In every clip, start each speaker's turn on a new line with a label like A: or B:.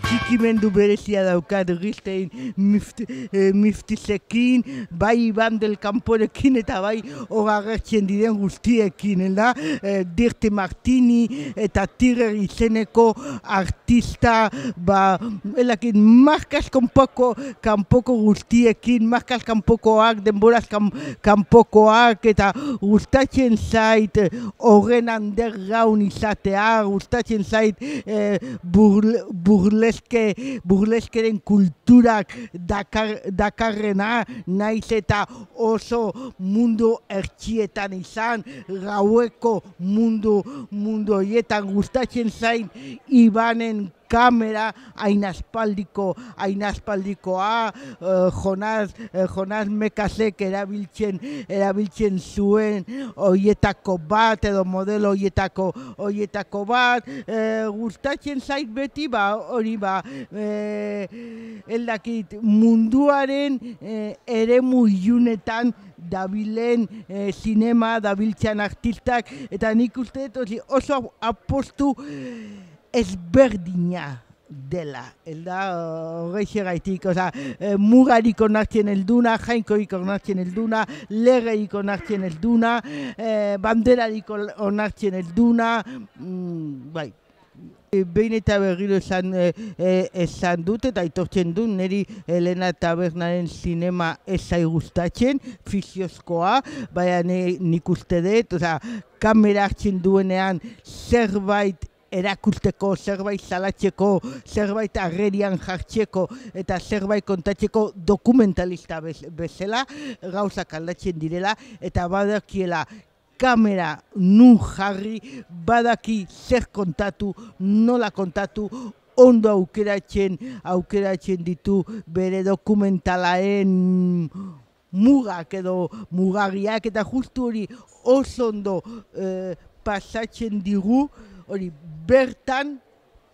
A: Txikimendu berezia daukat giztein e, miftizekin, bai iban del kanporekin eta bai horagertzen diren guztiekin, da? E, Dirte Martini eta Tirer izeneko artista, ba, elakin markaz kanpoko, guztiekin, markaz kanpokoak, denboraz kanpokoak eta gustatzen zait horren handerraun izatea, gustatzen zait e, burla burleske, burleskeren kulturak dakar, dakarrena, naiz eta oso mundu ertxietan izan, gaueko mundu, mundu gustatzen zain, Ibanen kamera ainaspaldiko ainaspaldikoa uh, eh, Jonas uh, eh, Jonas Mekasek erabiltzen erabiltzen zuen hoietako bat edo modelo hoietako hoietako bat uh, gustatzen zait beti ba hori ba uh, eldakit munduaren uh, eremu ilunetan dabilen sinema, zinema, dabiltzean artistak, eta nik uste oso apostu ezberdinak dela, ez da, horreik eraitik, oza, eh, murariko el duna, jainkoiko nartzen el duna, lereiko nartzen el duna, eh, banderariko nartzen el duna, mm, bai, eh, bein eta berriro esan dut eta itortzen dut, neri Elena Tabernaen sinema ez guztatzen, fizioskoa, bai, nik uste dut, oza, kameratzen duenean zerbait erakusteko zerbait salatzeko, zerbait agerian jartzeko, eta zerbait kontatzeko dokumentalista bezala, gauza aldatzen direla, eta badakiela, kamera nu jarri, badaki zer kontatu, nola kontatu, ondo aukeratzen, aukeratzen ditu bere dokumentalaen mugak edo mugagiak eta justu hori oso ondo eh, pasatzen digu, hori bertan,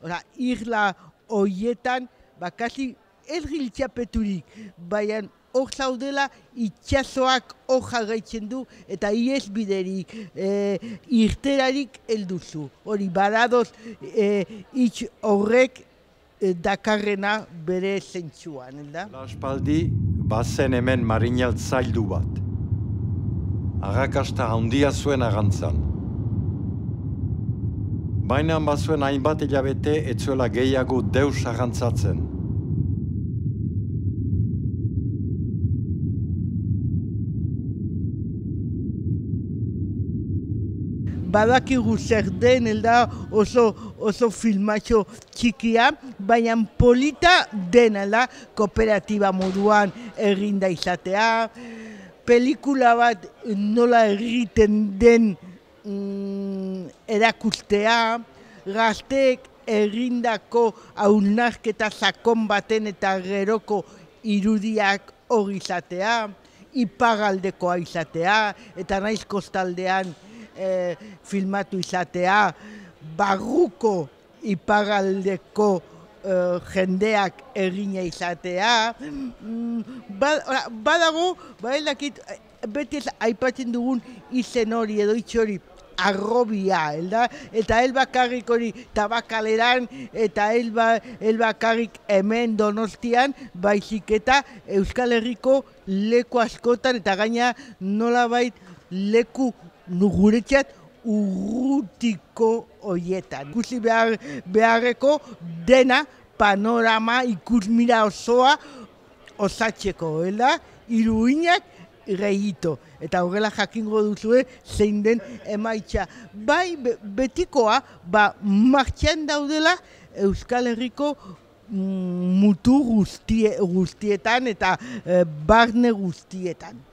A: ora, irla hoietan, bakasi ez giltxapeturik, baian hor zaudela itxasoak hor jarraitzen du eta ies biderik e, irterarik elduzu. Hori baradoz e, eh, itx horrek eh, dakarrena bere esentsuan. da? Laspaldi, bazen hemen marinal zaildu bat. Arrakasta handia zuen agantzan baina bazuen hainbat hilabete etzuela gehiago deus agantzatzen. Badaki guzer den, elda oso, oso filmatxo txikia, baina polita den, kooperatiba moduan eginda izatea. Pelikula bat nola egiten den mm, erakustea, gazteek errindako aurnarketa zakon baten eta geroko irudiak hori izatea, ipagaldekoa izatea, eta naiz kostaldean eh, filmatu izatea, barruko ipagaldeko eh, jendeak egina izatea. Mm, ba, ah, badago, badakit, eh, beti ez aipatzen dugun izen hori edo itxori, arrobia, elda? Eta elbakarrik hori tabakaleran, eta elba, elbakarrik hemen donostian, baizik eta Euskal Herriko leku askotan, eta gaina nolabait leku nuguretxat urrutiko hoietan. Ikusi behar, beharreko dena panorama ikusmira osoa osatzeko, elda? Iruinak irreito. Eta horrela jakingo duzue zein den emaitza. Bai betikoa, ba martxan daudela Euskal Herriko mm, mutu guztietan eta e, barne guztietan.